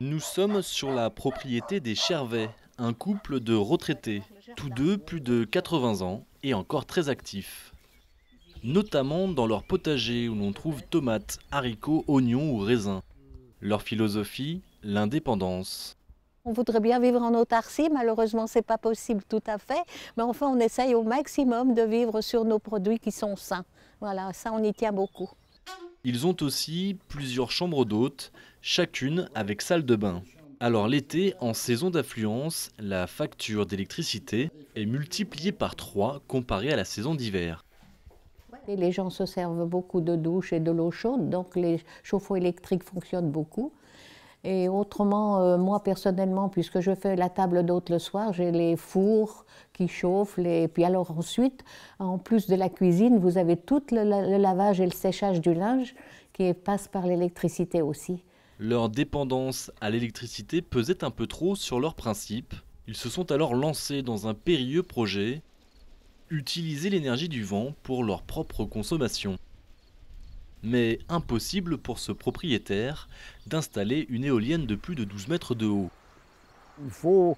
Nous sommes sur la propriété des Chervais, un couple de retraités, tous deux plus de 80 ans et encore très actifs. Notamment dans leur potager où l'on trouve tomates, haricots, oignons ou raisins. Leur philosophie, l'indépendance. On voudrait bien vivre en autarcie, malheureusement c'est pas possible tout à fait, mais enfin on essaye au maximum de vivre sur nos produits qui sont sains. Voilà, ça on y tient beaucoup. Ils ont aussi plusieurs chambres d'hôtes, chacune avec salle de bain. Alors l'été, en saison d'affluence, la facture d'électricité est multipliée par 3 comparée à la saison d'hiver. les gens se servent beaucoup de douches et de l'eau chaude, donc les chauffe-eau électriques fonctionnent beaucoup. Et autrement, euh, moi personnellement, puisque je fais la table d'hôte le soir, j'ai les fours qui chauffent. Et puis alors ensuite, en plus de la cuisine, vous avez tout le, le lavage et le séchage du linge qui passe par l'électricité aussi. Leur dépendance à l'électricité pesait un peu trop sur leurs principes. Ils se sont alors lancés dans un périlleux projet, utiliser l'énergie du vent pour leur propre consommation mais impossible pour ce propriétaire d'installer une éolienne de plus de 12 mètres de haut. Il faut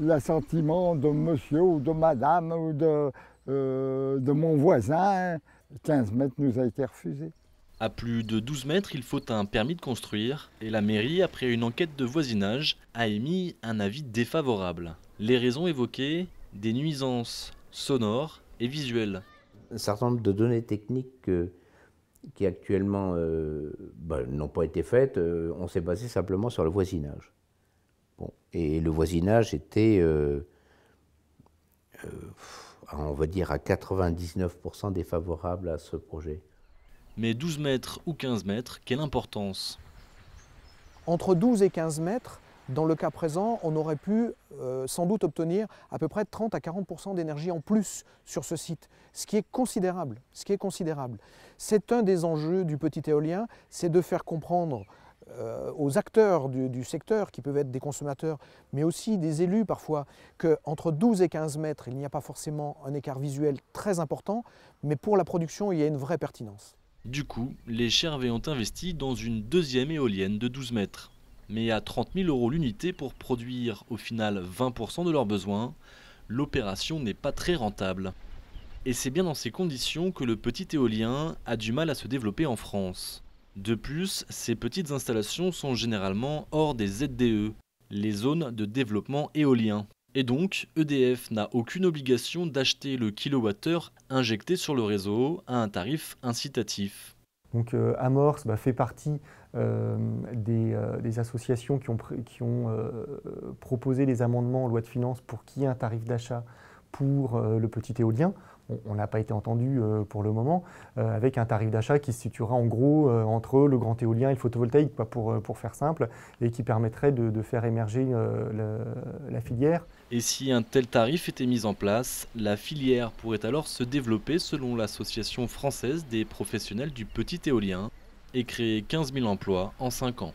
l'assentiment de monsieur ou de madame ou de, euh, mon voisin. 15 mètres nous a été refusé. À plus de 12 mètres, il faut un permis de construire et la mairie, après une enquête de voisinage, a émis un avis défavorable. Les raisons évoquées Des nuisances sonores et visuelles. Un certain nombre de données techniques euh, qui actuellement euh, bah, n'ont pas été faites, euh, on s'est basé simplement sur le voisinage. Et le voisinage était, euh, on va dire, à 99% défavorable à ce projet. Mais 12 mètres ou 15 mètres, quelle importance Entre 12 et 15 mètres, dans le cas présent, on aurait pu euh, sans doute obtenir à peu près 30 à 40 d'énergie en plus sur ce site, ce qui est considérable. Ce qui est considérable. C'est un des enjeux du petit éolien, c'est de faire comprendre euh, aux acteurs du, secteur, qui peuvent être des consommateurs, mais aussi des élus parfois, qu'entre 12 et 15 mètres, il n'y a pas forcément un écart visuel très important, mais pour la production, il y a une vraie pertinence. Du coup, les Chervais ont investi dans une deuxième éolienne de 12 mètres mais à 30 000 euros l'unité pour produire au final 20% de leurs besoins, l'opération n'est pas très rentable. Et c'est bien dans ces conditions que le petit éolien a du mal à se développer en France. De plus, ces petites installations sont généralement hors des ZDE, les zones de développement éolien. Et donc, EDF n'a aucune obligation d'acheter le kilowattheure injecté sur le réseau à un tarif incitatif. Donc euh, Amors bah, fait partie euh, euh, des, associations qui ont, qui ont proposé des amendements en loi de finances pour qu'il y ait un tarif d'achat pour le petit éolien on n'a pas été entendu euh, pour le moment, euh, avec un tarif d'achat qui se situera en gros euh, entre le grand éolien et le photovoltaïque, pour, pour faire simple, et qui permettrait de, faire émerger la, la filière. Et si un tel tarif était mis en place, la filière pourrait alors se développer selon l'Association française des professionnels du petit éolien et créer 15 000 emplois en 5 ans.